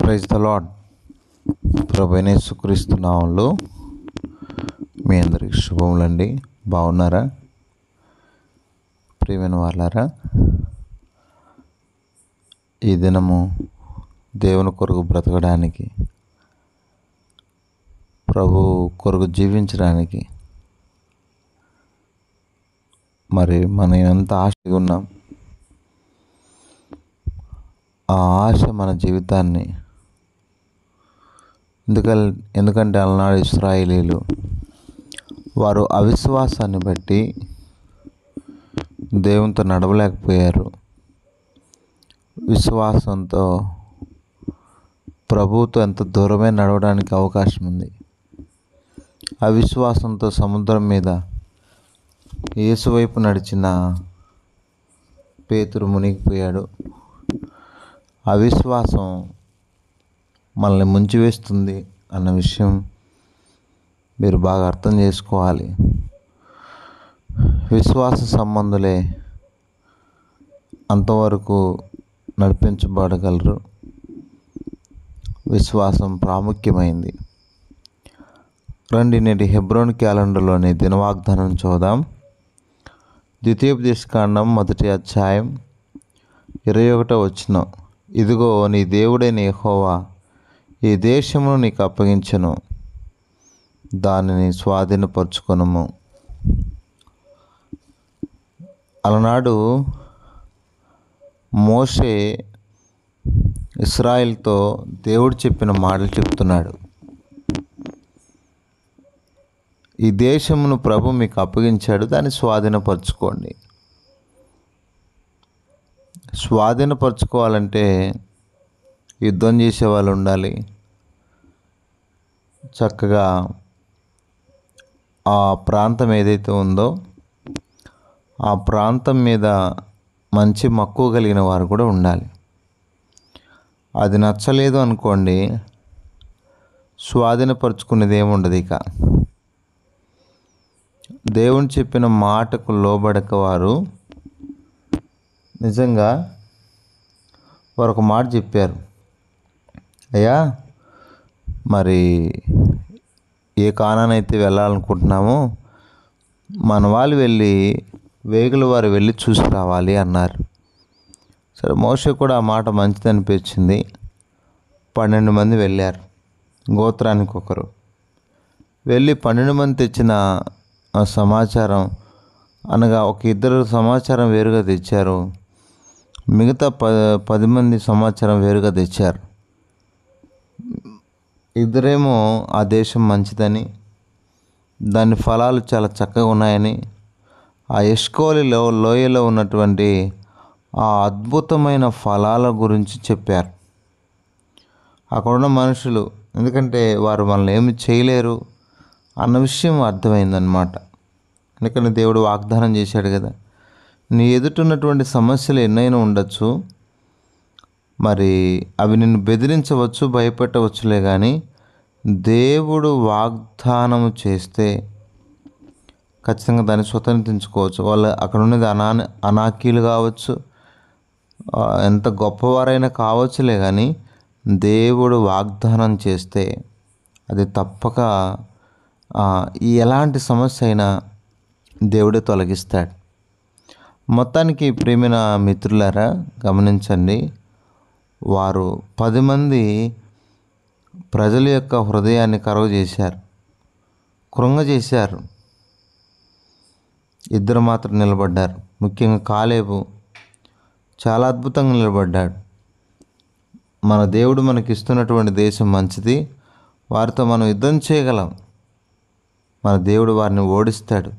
praise the lord ప్రభనేసుక్రీస్తు నామంలో మీ అందరికి శుభములండి బాగున్నారా ప్రియమైన వాళ్ళారా ఈ దినము దేవుని కొరకు బ్రతకడానికి ప్రభు కొరకు జీవించడానికి మరి మనం ఎంత ఆశగా ఉన్నాం ఆ ఆశ మన జీవితాన్ని ఎందుకల్ ఎందుకంటే అలనాడు ఇస్రాయేలీలు వారు అవిశ్వాసాన్ని బట్టి దేవునితో నడవలేకపోయారు విశ్వాసంతో ప్రభువుతో ఎంత దూరమే నడవడానికి అవకాశం ఉంది అవిశ్వాసంతో సముద్రం మీద ఏసువైపు నడిచిన పేతురు మునిగిపోయాడు అవిశ్వాసం మనల్ని ముంచివేస్తుంది అన్న విషయం మీరు బాగా అర్థం చేసుకోవాలి విశ్వాస సంబంధులే అంతవరకు నడిపించబడగలరు విశ్వాసం ప్రాముఖ్యమైంది రండి నేటి హెబ్రోన్ క్యాలెండర్లోని దినవాగ్దానం చూద్దాం ద్వితీయోపదేశకాండం మొదటి అధ్యాయం ఇరవై ఒకటో వచ్చిన ఇదిగో నీ దేవుడైన యహోవా ఈ దేశమును నీకు అప్పగించను దానిని స్వాధీనపరుచుకొనము అలనాడు మోషే ఇస్రాయిల్తో దేవుడు చెప్పిన మాటలు చెప్తున్నాడు ఈ దేశమును ప్రభు మీకు అప్పగించాడు దాన్ని స్వాధీనపరచుకోండి స్వాధీనపరచుకోవాలంటే యుద్ధం చేసే వాళ్ళు ఉండాలి చక్కగా ఆ ప్రాంతం ఏదైతే ఉందో ఆ ప్రాంతం మీద మంచి మక్కువ కలిగిన వారు కూడా ఉండాలి అది నచ్చలేదు అనుకోండి స్వాధీనపరుచుకునేది ఏముండదు ఇక దేవుని చెప్పిన మాటకు లోబడక వారు నిజంగా వారు ఒక మాట చెప్పారు అయ్యా మరి ఏ కాణానైతే వెళ్ళాలనుకుంటున్నామో మన వాళ్ళు వెళ్ళి వేగుల వారు వెళ్ళి చూసి రావాలి అన్నారు సరే మోస కూడా ఆ మాట మంచిది అనిపించింది పన్నెండు మంది వెళ్ళారు గోత్రానికి ఒకరు వెళ్ళి పన్నెండు మంది తెచ్చిన సమాచారం అనగా ఒక ఇద్దరు సమాచారం వేరుగా తెచ్చారు మిగతా ప పది మంది సమాచారం వేరుగా తెచ్చారు ఇద్దరేమో ఆ దేశం మంచిదని దాని ఫలాలు చాలా చక్కగా ఉన్నాయని ఆ ఎష్కోలిలో లోయలో ఉన్నటువంటి ఆ అద్భుతమైన ఫలాల గురించి చెప్పారు అక్కడున్న మనుషులు ఎందుకంటే వారు మనల్ని ఏమి చేయలేరు అన్న విషయం అర్థమైందనమాట ఎందుకంటే దేవుడు వాగ్దానం చేశాడు కదా నీ ఎదుటిన్నటువంటి సమస్యలు ఎన్నైనా ఉండొచ్చు మరి అవి నిన్ను బెదిరించవచ్చు భయపెట్టవచ్చులే కానీ దేవుడు వాగ్దానం చేస్తే ఖచ్చితంగా దాన్ని స్వతంత్రించుకోవచ్చు వాళ్ళు అక్కడ ఉన్నది అనా అనాకీలు కావచ్చు ఎంత గొప్పవారైనా కావచ్చులే కానీ దేవుడు వాగ్దానం చేస్తే అది తప్పక ఎలాంటి సమస్య అయినా దేవుడే తొలగిస్తాడు మొత్తానికి ప్రేమిన మిత్రులారా గమనించండి వారు పది మంది ప్రజల యొక్క హృదయాన్ని కరువు చేశారు కృంగజేశారు ఇద్దరు మాత్రం నిలబడ్డారు ముఖ్యంగా కాలేబు చాలా అద్భుతంగా నిలబడ్డాడు మన దేవుడు మనకి ఇస్తున్నటువంటి దేశం మంచిది వారితో మనం యుద్ధం చేయగలం మన దేవుడు వారిని ఓడిస్తాడు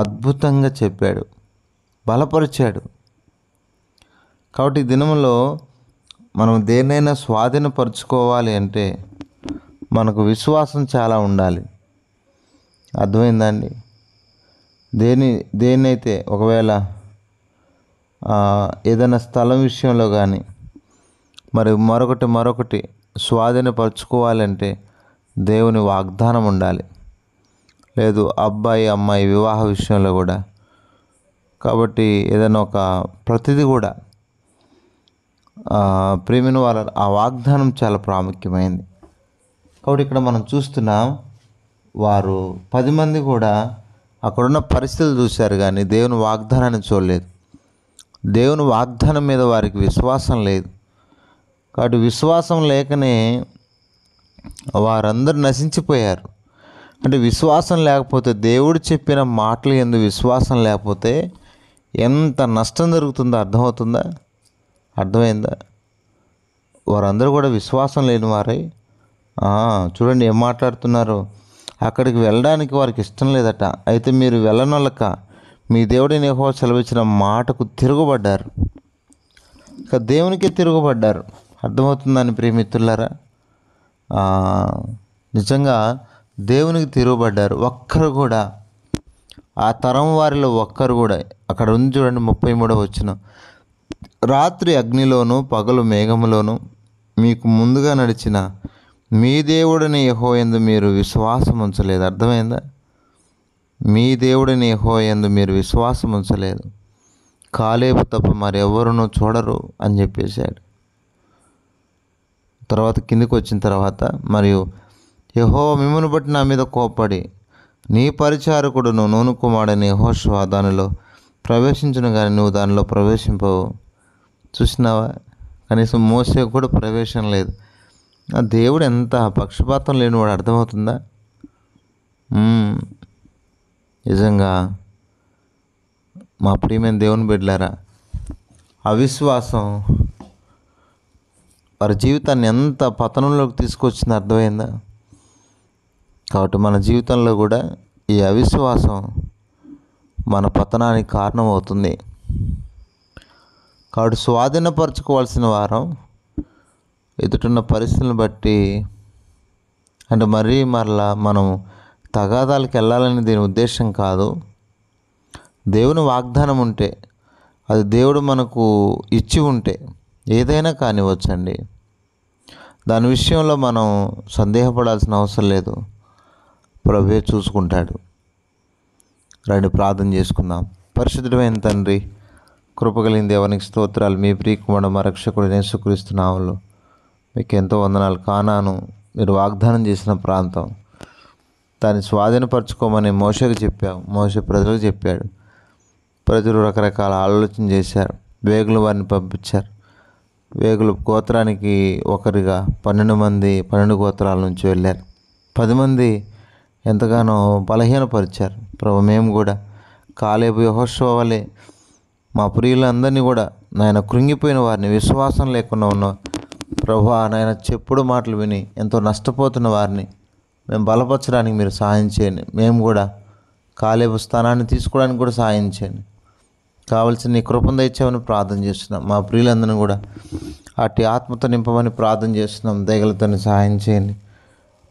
అద్భుతంగా చెప్పాడు బలపరిచాడు కాబట్టి దినంలో మనం దేన్నైనా స్వాధీనపరుచుకోవాలి అంటే మనకు విశ్వాసం చాలా ఉండాలి అర్థమైందండి దేని దేన్నైతే ఒకవేళ ఏదైనా స్థలం విషయంలో కానీ మరి మరొకటి మరొకటి స్వాధీనపరచుకోవాలంటే దేవుని వాగ్దానం ఉండాలి లేదు అబ్బాయి అమ్మాయి వివాహ విషయంలో కూడా కాబట్టి ఏదైనా ఒక ప్రతిదీ కూడా ప్రేమిన వాళ్ళ ఆ వాగ్దానం చాలా ప్రాముఖ్యమైంది కాబట్టి ఇక్కడ మనం చూస్తున్నాం వారు పది మంది కూడా అక్కడున్న పరిస్థితులు చూశారు కానీ దేవుని వాగ్దానాన్ని చూడలేదు దేవుని వాగ్దానం మీద వారికి విశ్వాసం లేదు కాబట్టి విశ్వాసం లేకనే వారందరూ నశించిపోయారు అంటే విశ్వాసం లేకపోతే దేవుడు చెప్పిన మాటలు ఎందు విశ్వాసం లేకపోతే ఎంత నష్టం జరుగుతుందో అర్థమవుతుందా అర్థమైందా వారందరూ కూడా విశ్వాసం లేని వారై చూడండి ఏం మాట్లాడుతున్నారు అక్కడికి వెళ్ళడానికి వారికి ఇష్టం లేదట అయితే మీరు వెళ్ళనొల్లక మీ దేవుడి నేహో సెలవిచ్చిన మాటకు తిరుగుబడ్డారు ఇక దేవునికి తిరుగుబడ్డారు అర్థమవుతుందని ప్రియమిత్రులారా నిజంగా దేవునికి తిరుగుబడ్డారు ఒక్కరు కూడా ఆ తరం వారిలో ఒక్కరు కూడా అక్కడ ఉంది చూడండి ముప్పై మూడవ వచ్చిన రాత్రి అగ్నిలోను పగలు మేఘములోను మీకు ముందుగా నడిచిన మీ దేవుడిని యహో ఎందు మీరు విశ్వాసం ఉంచలేదు అర్థమైందా మీ దేవుడిని యహో ఎందు మీరు విశ్వాసం ఉంచలేదు కాలేపు తప్ప మరెవరునూ చూడరు అని చెప్పేశాడు తర్వాత కిందికి వచ్చిన తర్వాత మరియు యహో మిమ్మను బట్టి నా మీద కోపడి నీ పరిచారకుడును నూను కుమారుడని యహోష్వా దానిలో ప్రవేశించను కానీ నువ్వు దానిలో ప్రవేశింపవు చూసినావా కనీసం మోసే కూడా ప్రవేశం లేదు ఆ దేవుడు ఎంత పక్షపాతం లేనివాడు అర్థమవుతుందా నిజంగా మా ప్రియమైన దేవుని బిడ్డలారా అవిశ్వాసం వారి జీవితాన్ని ఎంత పతనంలోకి తీసుకొచ్చింది అర్థమైందా కాబట్టి మన జీవితంలో కూడా ఈ అవిశ్వాసం మన పతనానికి కారణమవుతుంది కాబట్టి స్వాధీనపరచుకోవాల్సిన వారం ఎదుటిన్న పరిస్థితులను బట్టి అంటే మరీ మరలా మనం తగాదాలకు వెళ్ళాలని దీని ఉద్దేశం కాదు దేవుని వాగ్దానం ఉంటే అది దేవుడు మనకు ఇచ్చి ఉంటే ఏదైనా కానివచ్చండి దాని విషయంలో మనం సందేహపడాల్సిన అవసరం లేదు ప్రభే చూసుకుంటాడు రండి ప్రార్థన చేసుకుందాం పరిశుద్ధమైన తండ్రి కృపగలిగిన దేవానికి స్తోత్రాలు మీ ప్రియకుమారుడు మా రక్షకుడు నేసుకరిస్తున్నాములు మీకు ఎంతో వందనాలు కానాను మీరు వాగ్దానం చేసిన ప్రాంతం దాన్ని స్వాధీనపరచుకోమని మోసకు చెప్పావు మోస ప్రజలకు చెప్పాడు ప్రజలు రకరకాల ఆలోచన చేశారు వేగులు వారిని పంపించారు వేగులు గోత్రానికి ఒకరిగా పన్నెండు మంది పన్నెండు గోత్రాల నుంచి వెళ్ళారు పది మంది ఎంతగానో బలహీనపరిచారు ప్రభు మేము కూడా కాలేపు యహోత్సవాలే మా ప్రియులందరినీ కూడా నాయన కృంగిపోయిన వారిని విశ్వాసం లేకుండా ఉన్న ప్రభు నాయన చెప్పుడు మాటలు విని ఎంతో నష్టపోతున్న వారిని మేము బలపరచడానికి మీరు సహాయం చేయండి మేము కూడా కాలేపు స్థానాన్ని తీసుకోవడానికి కూడా సహాయం చేయండి కావలసిన నీ కృపను ప్రార్థన చేస్తున్నాం మా ప్రియులందరినీ కూడా అట్టి ఆత్మతో నింపమని ప్రార్థన చేస్తున్నాం దయగలతో సహాయం చేయండి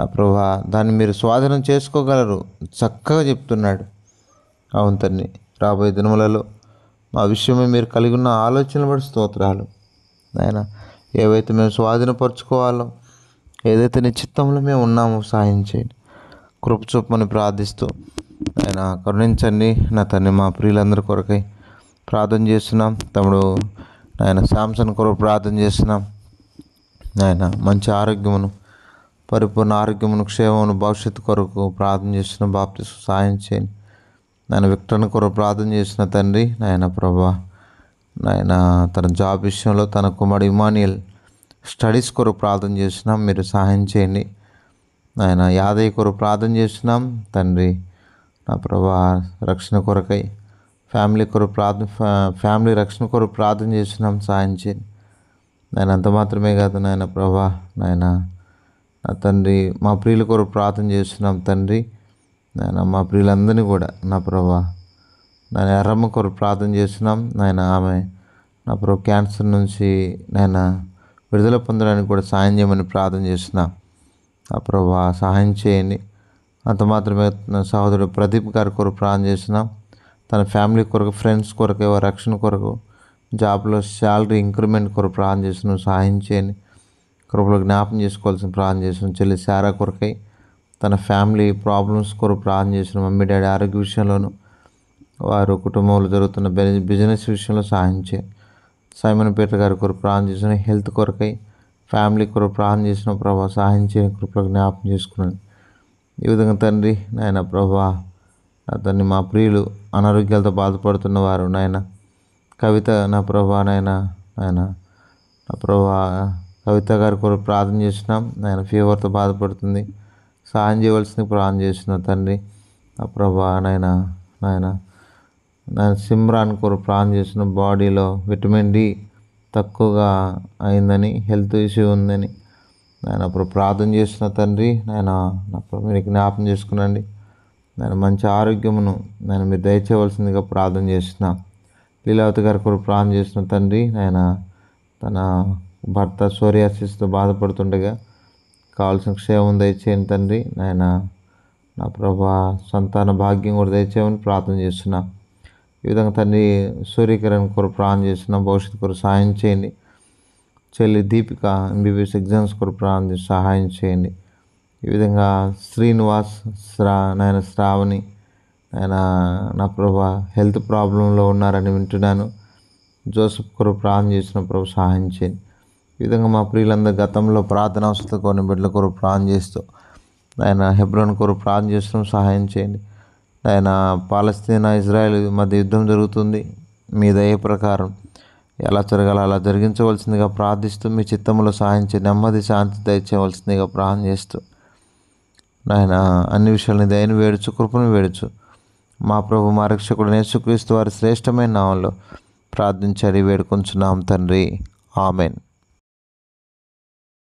నా ప్రభా దాన్ని మీరు స్వాధీనం చేసుకోగలరు చక్కగా చెప్తున్నాడు అవును తండ్రి రాబోయే దినములలో మా విషయమే మీరు కలిగి ఉన్న ఆలోచనలు బట్టి స్తోత్రాలు నాయనా ఏవైతే మేము స్వాధీనపరచుకోవాలో ఏదైతే నీ చిత్తంలో మేము ఉన్నామో సాయం చేయండి కృపచొప్పని ప్రార్థిస్తూ ఆయన కరుణించండి నా తన్ని మా ప్రియులందరి కొరకై ప్రార్థన చేస్తున్నాం తమ్ముడు ఆయన శాంసన్ కొరకు ప్రార్థన చేస్తున్నాం ఆయన మంచి ఆరోగ్యమును పరిపూర్ణ ఆరోగ్యమును క్షేమమును భవిష్యత్తు కొరకు ప్రార్థన చేస్తున్నాం బాప్తి సాయం చేయండి నేను విక్టర్ని కొరకు ప్రార్థన చేసిన తండ్రి నాయన ప్రభా నాయన తన జాబ్ విషయంలో తన కుమారుడు ఇమానియల్ స్టడీస్ కొరకు ప్రార్థన చేసినాం మీరు సహాయం చేయండి ఆయన యాదయ్య కొరకు ప్రార్థన చేసినాం తండ్రి నా ప్రభా రక్షణ కొరకై ఫ్యామిలీ కొరకు ప్రార్థన ఫ్యామిలీ రక్షణ కొరకు ప్రార్థన చేసినాం సహాయం చేయండి నేను అంత మాత్రమే కాదు నాయన ప్రభా నాయన నా తండ్రి మా ప్రియుల కొరకు ప్రార్థన చేస్తున్నాం తండ్రి నాయన మా ప్రియులందరినీ కూడా నా ప్రభా నాయన ఎర్రమ్మ కొరకు ప్రార్థన చేస్తున్నాం నాయన ఆమె నా ప్రభు క్యాన్సర్ నుంచి నాయన విడుదల పొందడానికి కూడా సాయం చేయమని ప్రార్థన చేస్తున్నా నా ప్రభు సహాయం చేయండి అంత మాత్రమే నా సహోదరుడు ప్రదీప్ గారి కొరకు ప్రార్థన చేస్తున్నాం తన ఫ్యామిలీ కొరకు ఫ్రెండ్స్ కొరకు రక్షణ కొరకు జాబ్లో శాలరీ ఇంక్రిమెంట్ కొరకు ప్రార్థన చేస్తున్నాం సహాయం చేయండి కృపలో జ్ఞాపం చేసుకోవాల్సిన ప్రార్థన చేస్తున్నాం చెల్లి శారా కొరకై తన ఫ్యామిలీ ప్రాబ్లమ్స్ కొరకు ప్రార్థన చేస్తున్నాం మమ్మీ డాడీ ఆరోగ్య విషయంలోనూ వారు కుటుంబంలో జరుగుతున్న బిజినెస్ విషయంలో సహాయించే చే సైమన్ పీటర్ గారి కొరకు ప్రాణం చేసిన హెల్త్ కొరకై ఫ్యామిలీ కొరకు ప్రాణం చేసిన ప్రభా సహాయం చేయని కృప జ్ఞాపం చేసుకున్నాను ఈ విధంగా తండ్రి నాయన ప్రభా నా తండ్రి మా ప్రియులు అనారోగ్యాలతో బాధపడుతున్న వారు నాయన కవిత నా ప్రభా నాయన ఆయన నా ప్రభా కవిత గారి కొరకు ప్రార్థన చేసినాం ఆయన ఫీవర్తో బాధపడుతుంది సహాయం చేయవలసింది ప్రార్థన చేసిన తండ్రి నా ప్రభా నాయన నాయన సిమ్రాన్ కూర ప్రాన్ చేసిన బాడీలో విటమిన్ డి తక్కువగా అయిందని హెల్త్ ఇష్యూ ఉందని నేను అప్పుడు ప్రార్థన చేసిన తండ్రి నాయన నాకు మీరు జ్ఞాపం చేసుకునండి నేను మంచి ఆరోగ్యమును నేను మీరు దయచేయవలసిందిగా ప్రార్థన చేసిన లీలావతి గారి కూడా ప్రాణం చేసిన తండ్రి నాయన తన భర్త సోరియాసిస్తో బాధపడుతుండగా కావాల్సిన క్షేమం దయచేయండి తండ్రి నాయన నా ప్రభా సంతాన భాగ్యం కూడా దయచేయమని ప్రార్థన చేస్తున్నా ఈ విధంగా తండ్రి సూర్యకిరణ్ కొరకు ప్రాణం చేసిన భవిష్యత్తు కొరకు సహాయం చేయండి చెల్లి దీపిక ఎంబీబీఎస్ ఎగ్జామ్స్ కొరకు ప్రాణం చేసి సహాయం చేయండి ఈ విధంగా శ్రీనివాస్ శ్రా నాయన శ్రావణి ఆయన నా ప్రభా హెల్త్ ప్రాబ్లంలో ఉన్నారని వింటున్నాను జోసఫ్ కొరకు ప్రాణం చేసిన ప్రభు సహాయం చేయండి ఈ విధంగా మా ప్రియులందరూ గతంలో ప్రార్థన అవసరం కొన్ని బిడ్డల కొరకు ప్రాణం చేస్తూ ఆయన హెబ్రోన్ కొరకు ప్రాణం చేస్తూ సహాయం చేయండి ఆయన పాలస్తీనా ఇజ్రాయెల్ మధ్య యుద్ధం జరుగుతుంది మీ దయ ప్రకారం ఎలా జరగాలో అలా జరిగించవలసిందిగా ప్రార్థిస్తూ మీ చిత్తంలో సాధించి నెమ్మది శాంతి దయచేయవలసిందిగా ప్రార్థన చేస్తూ నాయన అన్ని విషయాలని దయను వేడుచు కృపను వేడుచు మా ప్రభు మా రక్షకుడు నేర్చుక్రీస్తు వారి శ్రేష్టమైన నామంలో ప్రార్థించాలి వేడుకొంచున్నాం తండ్రి ఆమెన్